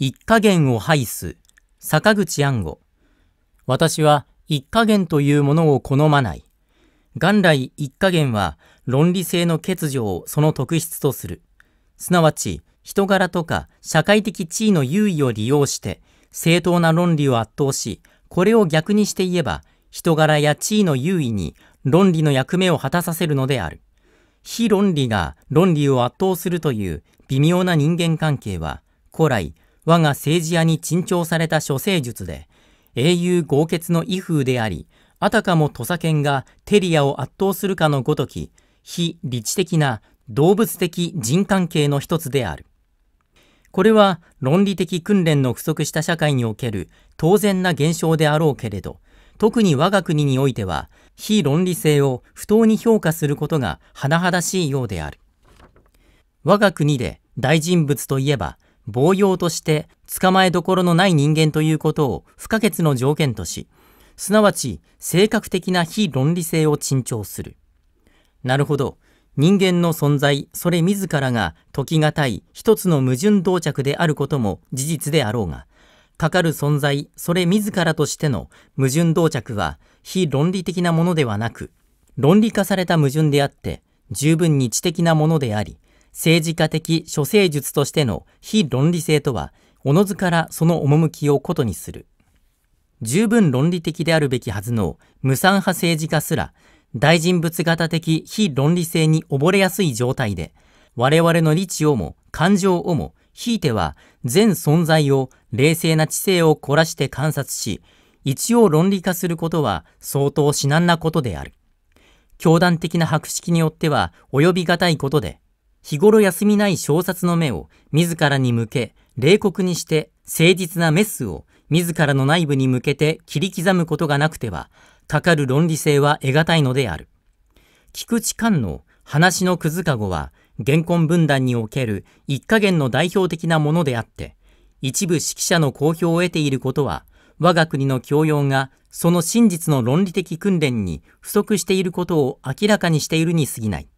一加減を排す、坂口安吾。私は一加減というものを好まない。元来一加減は論理性の欠如をその特質とする。すなわち、人柄とか社会的地位の優位を利用して、正当な論理を圧倒し、これを逆にして言えば、人柄や地位の優位に論理の役目を果たさせるのである。非論理が論理を圧倒するという微妙な人間関係は、古来我が政治屋に珍重された処世術で、英雄豪傑の威風であり、あたかも土佐犬がテリアを圧倒するかのごとき、非理知的な動物的人関係の一つである。これは論理的訓練の不足した社会における当然な現象であろうけれど、特に我が国においては、非論理性を不当に評価することが甚だしいようである。我が国で大人物といえば、防用として捕まえどころのない人間ということを不可欠の条件とし、すなわち性格的な非論理性を珍重する。なるほど。人間の存在、それ自らが解き難い一つの矛盾到着であることも事実であろうが、かかる存在、それ自らとしての矛盾到着は非論理的なものではなく、論理化された矛盾であって、十分に知的なものであり、政治家的処世術としての非論理性とは、おのずからその趣をことにする。十分論理的であるべきはずの無産派政治家すら、大人物型的非論理性に溺れやすい状態で、我々の理智をも感情をも、ひいては全存在を冷静な知性を凝らして観察し、一応論理化することは相当至難なことである。教団的な博識によっては及び難いことで、日頃休みない小冊の目を自らに向け、冷酷にして誠実なメスを自らの内部に向けて切り刻むことがなくては、かかる論理性は得難いのである。菊池寛の話のくずかごは、原根分断における一加減の代表的なものであって、一部指揮者の公表を得ていることは、我が国の教養がその真実の論理的訓練に不足していることを明らかにしているに過ぎない。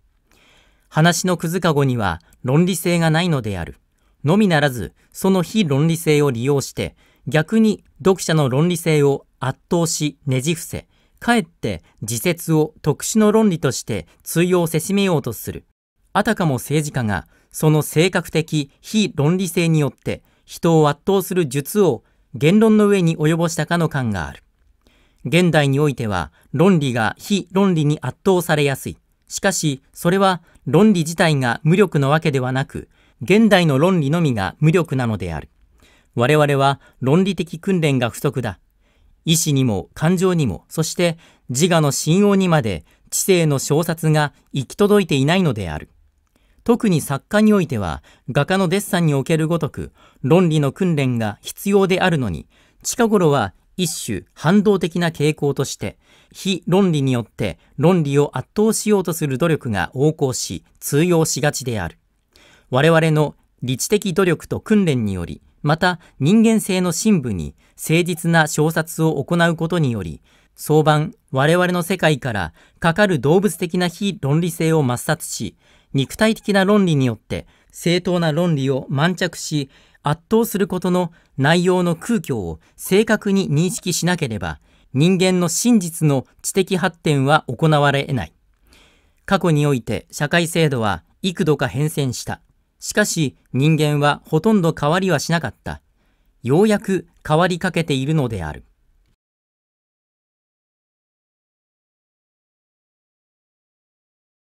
話のくずかごには論理性がないのである。のみならず、その非論理性を利用して、逆に読者の論理性を圧倒しねじ伏せ、かえって自説を特殊の論理として通用せしめようとする。あたかも政治家が、その性格的非論理性によって人を圧倒する術を言論の上に及ぼしたかの感がある。現代においては論理が非論理に圧倒されやすい。しかし、それは論理自体が無力なわけではなく、現代の論理のみが無力なのである。我々は論理的訓練が不足だ。意志にも感情にも、そして自我の信用にまで知性の小冊が行き届いていないのである。特に作家においては、画家のデッサンにおけるごとく、論理の訓練が必要であるのに、近頃は一種反動的な傾向として、非論理によって論理を圧倒しようとする努力が横行し、通用しがちである。我々の理知的努力と訓練により、また人間性の深部に誠実な小殺を行うことにより、早晩我々の世界からかかる動物的な非論理性を抹殺し、肉体的な論理によって正当な論理を満着し、圧倒することの内容の空虚を正確に認識しなければ、人間の真実の知的発展は行われ得ない。過去において社会制度は幾度か変遷した。しかし人間はほとんど変わりはしなかった。ようやく変わりかけているのである。